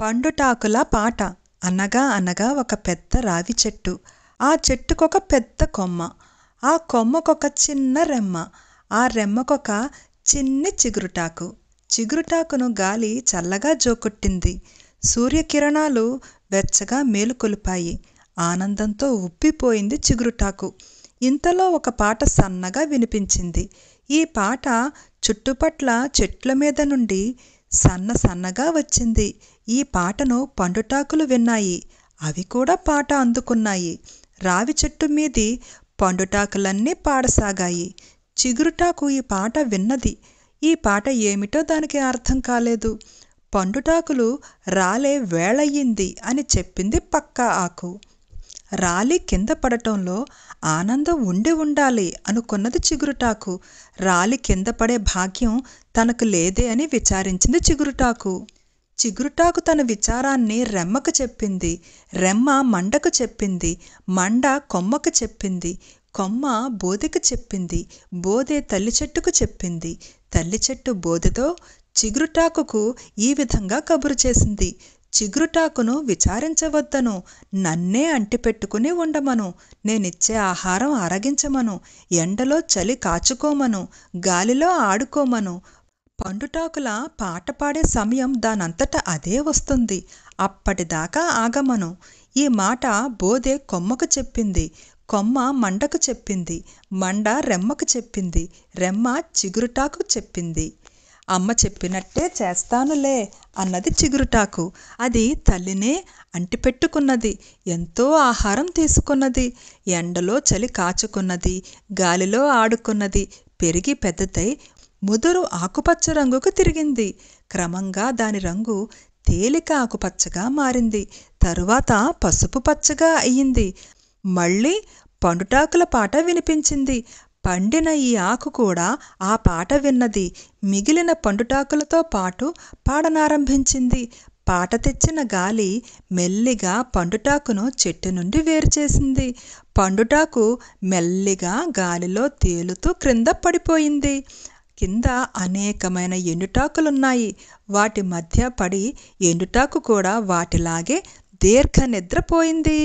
పండుటాకుల పాట అనగా అనగా ఒక పెద్ద రావి చెట్టు ఆ చెట్టుకొక పెద్ద కొమ్మ ఆ కొమ్మకొక చిన్న రెమ్మ ఆ రెమ్మకొక చిన్ని చిగురుటాకు చిగురుటాకును గాలి చల్లగా జోకొట్టింది సూర్యకిరణాలు వెచ్చగా మేలుకొలిపాయి ఆనందంతో ఉబ్బిపోయింది చిగురుటాకు ఇంతలో ఒక పాట సన్నగా వినిపించింది ఈ పాట చుట్టుపట్ల చెట్ల మీద నుండి సన్న సన్నగా వచ్చింది ఈ పాటను పండుటాకులు విన్నాయి అవి కూడా పాట అందుకున్నాయి రావి చెట్టు మీది పండుటాకులన్నీ పాడసాగాయి చిగురుటాకు ఈ పాట విన్నది ఈ పాట ఏమిటో దానికి అర్థం కాలేదు పండుటాకులు రాలే వేళయ్యింది అని చెప్పింది పక్క ఆకు రాలి కింద పడటంలో ఆనందం ఉండి ఉండాలి అనుకున్నది చిగురుటాకు రాలి కింద పడే భాగ్యం తనకు లేదే అని విచారించింది చిగురుటాకు చిగురుటాకు తన విచారాన్ని రెమ్మకు చెప్పింది రెమ్మ మండకు చెప్పింది మండ కొమ్మకు చెప్పింది కొమ్మ బోధికి చెప్పింది బోధె తల్లి చెట్టుకు చెప్పింది తల్లి చెట్టు బోధతో చిగురుటాకుకు ఈ విధంగా కబురు చేసింది చిగురుటాకును విచారించవద్దను నన్నే అంటిపెట్టుకుని ఉండమను నేనిచ్చే ఆహారం ఆరగించమను ఎండలో చలి కాచుకోమను గాలిలో ఆడుకోమను పండుటాకుల పాట పాడే సమయం దానంతట అదే వస్తుంది అప్పటిదాకా ఆగమను ఈ మాట బోధే కొమ్మకు చెప్పింది కొమ్మ మండకు చెప్పింది మండ రెమ్మకు చెప్పింది రెమ్మ చిగురుటాకు చెప్పింది అమ్మ చెప్పినట్టే చేస్తానులే అన్నది చిగురుటాకు అది తల్లినే అంటిపెట్టుకున్నది ఎంతో ఆహారం తీసుకున్నది ఎండలో చలి కాచుకున్నది గాలిలో ఆడుకున్నది పెరిగి పెద్దతై ముదురు ఆకుపచ్చ రంగుకు తిరిగింది క్రమంగా దాని రంగు తేలిక ఆకుపచ్చగా మారింది తరువాత పసుపు పచ్చగా అయ్యింది మళ్ళీ పండుటాకుల పాట వినిపించింది పండిన ఈ ఆకు కూడా ఆ పాట విన్నది మిగిలిన పండుటాకులతో పాటు పాడనారంభించింది పాట తెచ్చిన గాలి మెల్లిగా పండుటాకును చెట్టు నుండి వేరుచేసింది పండుటాకు మెల్లిగా గాలిలో తేలుతూ క్రింద పడిపోయింది కింద అనేకమైన ఎండుటాకులున్నాయి వాటి మధ్య పడి ఎండుటాకు కూడా వాటిలాగే దీర్ఘ నిద్రపోయింది